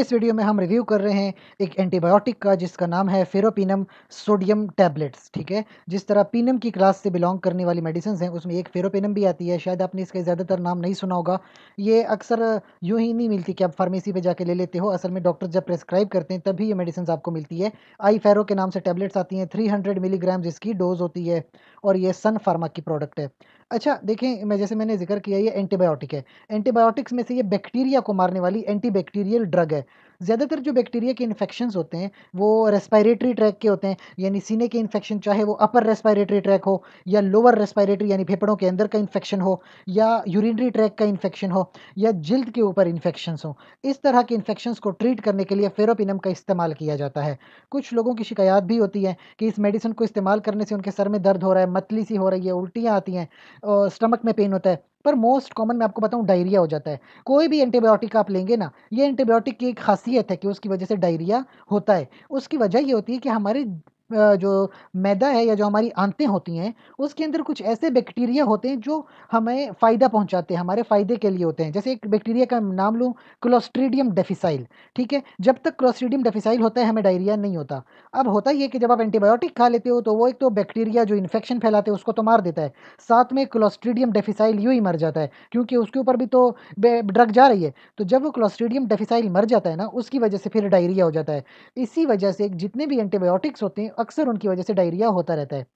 इस वीडियो में हम रिव्यू कर रहे हैं एक एंटीबायोटिक का जिसका नाम है फेरोपिनम सोडियम टैबलेट्स ठीक है जिस तरह पीनम की क्लास से बिलोंग करने वाली मेडिसिन हैं उसमें एक फेरोपिनम भी आती है शायद आपने इसका ज़्यादातर नाम नहीं सुना होगा ये अक्सर यूँ ही नहीं मिलती कि आप फार्मेसी पर जाके ले लेते हो असल में डॉक्टर जब प्रेस्क्राइब करते हैं तभी ये मेडिसिन आपको मिलती है आई फेरो के नाम से टैबलेट्स आती हैं थ्री मिलीग्राम इसकी डोज होती है और ये सन फार्मा की प्रोडक्ट है अच्छा देखें मैं जैसे मैंने जिक्र किया ये एंटीबायोटिक है एंटीबायोटिक्स में से ये बैक्टीरिया को मारने वाली एंटीबैक्टीरियल ड्रग है ज़्यादातर जो बैक्टीरिया के इन्फेक्शन होते हैं वो रेस्पायरेटरी ट्रैक के होते हैं यानी सीने के इन्फेक्शन चाहे वो अपर रेस्पायरेटरी ट्रैक हो या लोअर रेस्पायरेटरी यानी फेफड़ों के अंदर का इन्फेक्शन हो या यूरिनरी ट्रैक का इन्फेक्शन हो या जिल्द के ऊपर इन्फेक्शन हो इस तरह के इन्फेक्शन को ट्रीट करने के लिए फेरोपिनम का इस्तेमाल किया जाता है कुछ लोगों की शिकायत भी होती है कि इस मेडिसिन को इस्तेमाल करने से उनके सर में दर्द हो रहा है मतली सी हो रही है उल्टियाँ आती हैं और स्टमक में पेन होता है पर मोस्ट कॉमन मैं आपको बताऊँ डायरिया हो जाता है कोई भी एंटीबायोटिक आप लेंगे ना ये एंटीबायोटिक की एक खासियत है कि उसकी वजह से डायरिया होता है उसकी वजह ये होती है कि हमारे जो मैदा है या जो हमारी आंतें होती हैं उसके अंदर कुछ ऐसे बैक्टीरिया होते हैं जो हमें फ़ायदा पहुंचाते हैं हमारे फ़ायदे के लिए होते हैं जैसे एक बैक्टीरिया का नाम लूँ क्लोस्ट्रीडियम डेफिसाइल ठीक है जब तक क्लोस्ट्रीडियम डेफिसाइल होता है हमें डायरिया नहीं होता अब होता ही है कि जब आप एंटीबायोटिक खा लेते हो तो वो एक तो बैक्टीरिया जो इन्फेक्शन फैलाते हैं उसको तो मार देता है साथ में क्लोस्ट्रीडियम डेफिसाइल यूँ ही मर जाता है क्योंकि उसके ऊपर भी तो ड्रग जा रही है तो जब वो क्लोस्ट्रीडियम डेफिसाइल मर जाता है ना उसकी वजह से फिर डायरिया हो जाता है इसी वजह से जितने भी एंटीबायोटिक्स होते हैं अक्सर उनकी वजह से डायरिया होता रहता है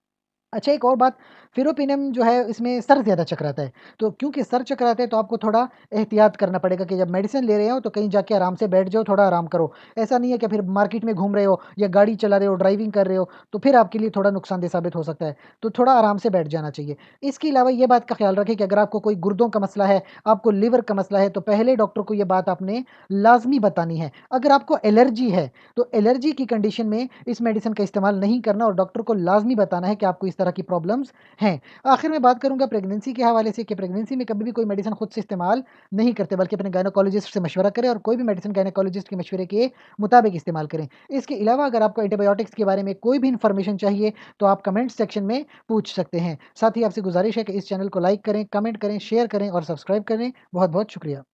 अच्छा एक और बात फिरोपिनम जो है इसमें सर ज़्यादा चकराता है तो क्योंकि सर चकराता है तो आपको थोड़ा एहतियात करना पड़ेगा कि जब मेडिसिन ले रहे हो तो कहीं जाके आराम से बैठ जाओ थोड़ा आराम करो ऐसा नहीं है कि फिर मार्केट में घूम रहे हो या गाड़ी चला रहे हो ड्राइविंग कर रहे हो तो फिर आपके लिए थोड़ा नुकसानदेह साबित हो सकता है तो थोड़ा आराम से बैठ जाना चाहिए इसके अलावा ये बात का ख्याल रखें कि अगर आपको कोई गुर्दों का मसला है आपको लीवर का मसला है तो पहले डॉक्टर को ये बात आपने लाजमी बतानी है अगर आपको एलर्जी है तो एलर्जी की कंडीशन में इस मेडिसिन का इस्तेमाल नहीं करना और डॉक्टर को लाजमी बताना है कि आपको इस तरह की प्रॉब्लम्स हैं आखिर में बात करूँगा प्रेगनेंसी के हवाले से कि प्रेगनेंसी में कभी भी कोई मेडिसिन खुद से इस्तेमाल नहीं करते बल्कि अपने गायनोकोलॉजिस्ट से मशवरा करें और कोई भी मेडिसिन गायनोकोलॉजिस्ट के मशवरे के मुताबिक इस्तेमाल करें इसके अलावा अगर आपको एंटीबायोटिक्स के बारे में कोई भी इंफॉर्मेशन चाहिए तो आप कमेंट सेक्शन में पूछ सकते हैं साथ ही आपसे गुजारिश है कि इस चैनल को लाइक करें कमेंट करें शेयर करें और सब्सक्राइब करें बहुत बहुत शुक्रिया